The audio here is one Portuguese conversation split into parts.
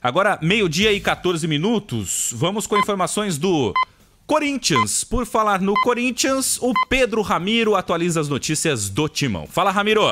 Agora, meio-dia e 14 minutos, vamos com informações do Corinthians. Por falar no Corinthians, o Pedro Ramiro atualiza as notícias do Timão. Fala, Ramiro!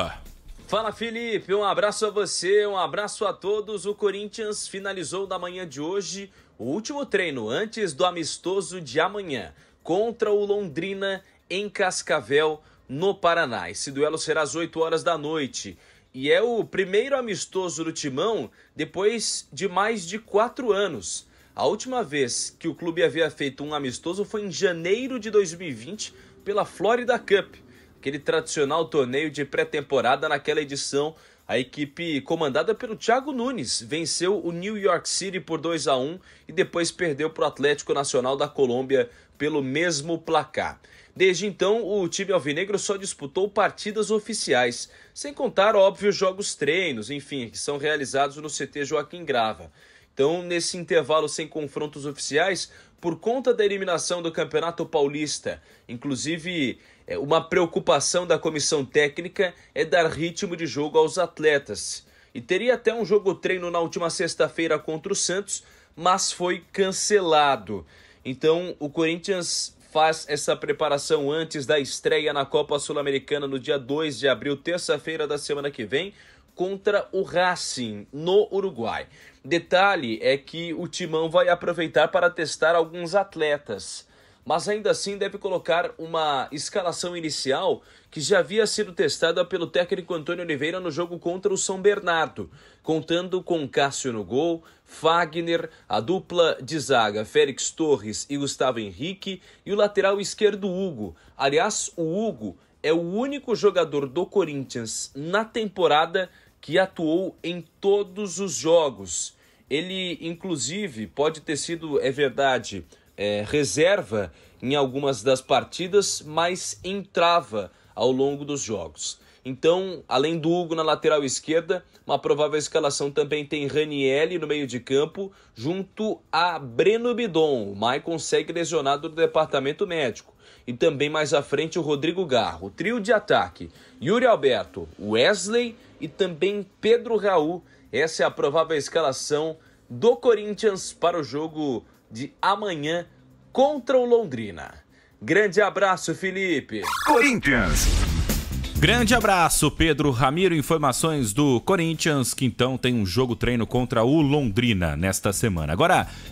Fala Felipe, um abraço a você, um abraço a todos. O Corinthians finalizou da manhã de hoje o último treino antes do amistoso de amanhã contra o Londrina em Cascavel, no Paraná. Esse duelo será às 8 horas da noite e é o primeiro amistoso do Timão depois de mais de quatro anos. A última vez que o clube havia feito um amistoso foi em janeiro de 2020 pela Florida Cup, aquele tradicional torneio de pré-temporada naquela edição a equipe comandada pelo Thiago Nunes venceu o New York City por 2 a 1 e depois perdeu para o Atlético Nacional da Colômbia pelo mesmo placar. Desde então, o time alvinegro só disputou partidas oficiais, sem contar, óbvio, jogos treinos, enfim, que são realizados no CT Joaquim Grava. Então, nesse intervalo sem confrontos oficiais, por conta da eliminação do Campeonato Paulista, inclusive é, uma preocupação da comissão técnica é dar ritmo de jogo aos atletas. E teria até um jogo treino na última sexta-feira contra o Santos, mas foi cancelado. Então o Corinthians faz essa preparação antes da estreia na Copa Sul-Americana no dia 2 de abril, terça-feira da semana que vem, contra o Racing no Uruguai. Detalhe é que o Timão vai aproveitar para testar alguns atletas mas ainda assim deve colocar uma escalação inicial que já havia sido testada pelo técnico Antônio Oliveira no jogo contra o São Bernardo, contando com Cássio no gol, Fagner, a dupla de zaga Félix Torres e Gustavo Henrique e o lateral esquerdo Hugo. Aliás, o Hugo é o único jogador do Corinthians na temporada que atuou em todos os jogos. Ele, inclusive, pode ter sido, é verdade, é, reserva em algumas das partidas, mas entrava ao longo dos jogos. Então, além do Hugo na lateral esquerda, uma provável escalação também tem Raniel no meio de campo, junto a Breno Bidon. O Maicon segue lesionado do departamento médico. E também mais à frente o Rodrigo Garro. trio de ataque: Yuri Alberto, Wesley e também Pedro Raul. Essa é a provável escalação do Corinthians para o jogo de amanhã contra o Londrina. Grande abraço, Felipe. Corinthians. Grande abraço, Pedro Ramiro. Informações do Corinthians, que então tem um jogo treino contra o Londrina nesta semana. Agora.